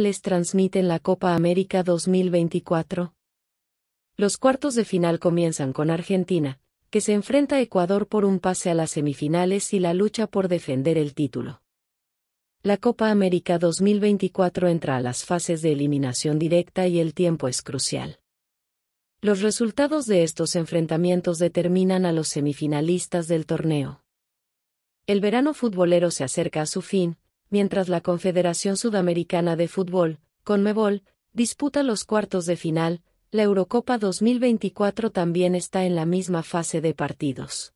les transmiten la Copa América 2024? Los cuartos de final comienzan con Argentina, que se enfrenta a Ecuador por un pase a las semifinales y la lucha por defender el título. La Copa América 2024 entra a las fases de eliminación directa y el tiempo es crucial. Los resultados de estos enfrentamientos determinan a los semifinalistas del torneo. El verano futbolero se acerca a su fin, mientras la Confederación Sudamericana de Fútbol, CONMEBOL, disputa los cuartos de final, la Eurocopa 2024 también está en la misma fase de partidos.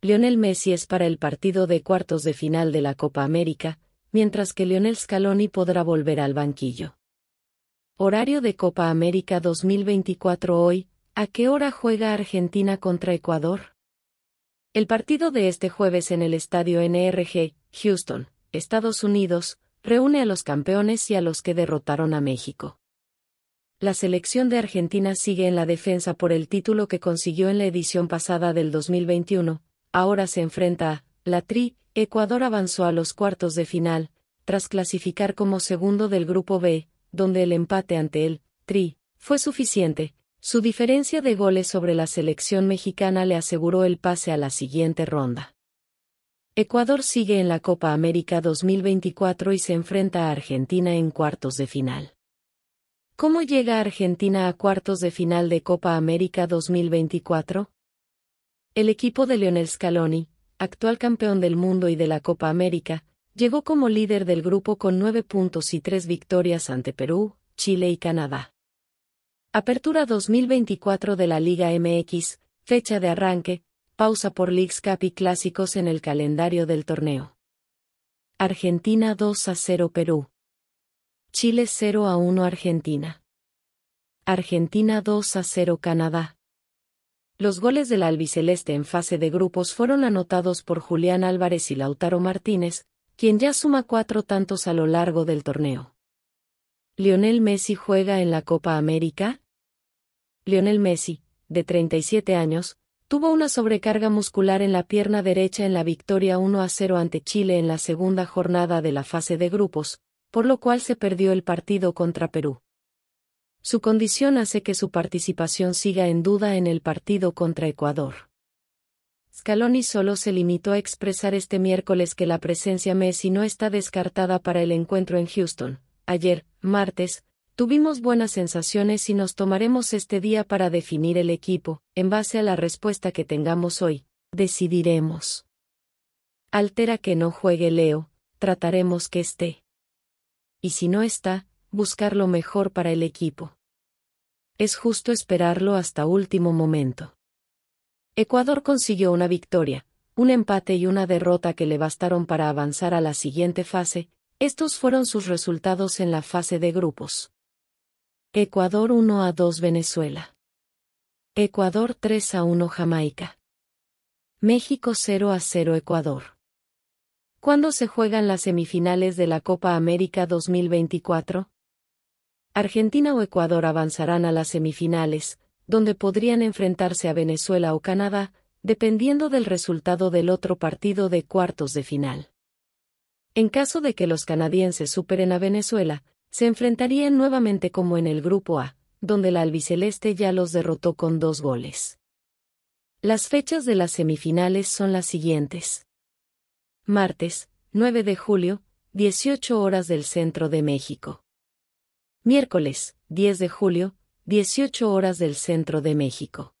Lionel Messi es para el partido de cuartos de final de la Copa América, mientras que Lionel Scaloni podrá volver al banquillo. Horario de Copa América 2024 hoy, ¿a qué hora juega Argentina contra Ecuador? El partido de este jueves en el estadio NRG, Houston, Estados Unidos, reúne a los campeones y a los que derrotaron a México. La selección de Argentina sigue en la defensa por el título que consiguió en la edición pasada del 2021, ahora se enfrenta a la Tri, Ecuador avanzó a los cuartos de final, tras clasificar como segundo del grupo B, donde el empate ante el Tri fue suficiente. Su diferencia de goles sobre la selección mexicana le aseguró el pase a la siguiente ronda. Ecuador sigue en la Copa América 2024 y se enfrenta a Argentina en cuartos de final. ¿Cómo llega Argentina a cuartos de final de Copa América 2024? El equipo de Lionel Scaloni, actual campeón del mundo y de la Copa América, llegó como líder del grupo con nueve puntos y tres victorias ante Perú, Chile y Canadá. Apertura 2024 de la Liga MX, fecha de arranque, pausa por Leagues Cup y clásicos en el calendario del torneo. Argentina 2 a 0 Perú. Chile 0 a 1 Argentina. Argentina 2 a 0 Canadá. Los goles del albiceleste en fase de grupos fueron anotados por Julián Álvarez y Lautaro Martínez, quien ya suma cuatro tantos a lo largo del torneo. ¿Lionel Messi juega en la Copa América? Lionel Messi, de 37 años, Tuvo una sobrecarga muscular en la pierna derecha en la victoria 1 a 0 ante Chile en la segunda jornada de la fase de grupos, por lo cual se perdió el partido contra Perú. Su condición hace que su participación siga en duda en el partido contra Ecuador. Scaloni solo se limitó a expresar este miércoles que la presencia Messi no está descartada para el encuentro en Houston. Ayer, martes, Tuvimos buenas sensaciones y nos tomaremos este día para definir el equipo, en base a la respuesta que tengamos hoy, decidiremos. Altera que no juegue Leo, trataremos que esté. Y si no está, buscar lo mejor para el equipo. Es justo esperarlo hasta último momento. Ecuador consiguió una victoria, un empate y una derrota que le bastaron para avanzar a la siguiente fase, estos fueron sus resultados en la fase de grupos. Ecuador 1 a 2 Venezuela. Ecuador 3 a 1 Jamaica. México 0 a 0 Ecuador. ¿Cuándo se juegan las semifinales de la Copa América 2024? Argentina o Ecuador avanzarán a las semifinales, donde podrían enfrentarse a Venezuela o Canadá, dependiendo del resultado del otro partido de cuartos de final. En caso de que los canadienses superen a Venezuela, se enfrentarían nuevamente como en el Grupo A, donde la albiceleste ya los derrotó con dos goles. Las fechas de las semifinales son las siguientes. Martes, 9 de julio, 18 horas del centro de México. Miércoles, 10 de julio, 18 horas del centro de México.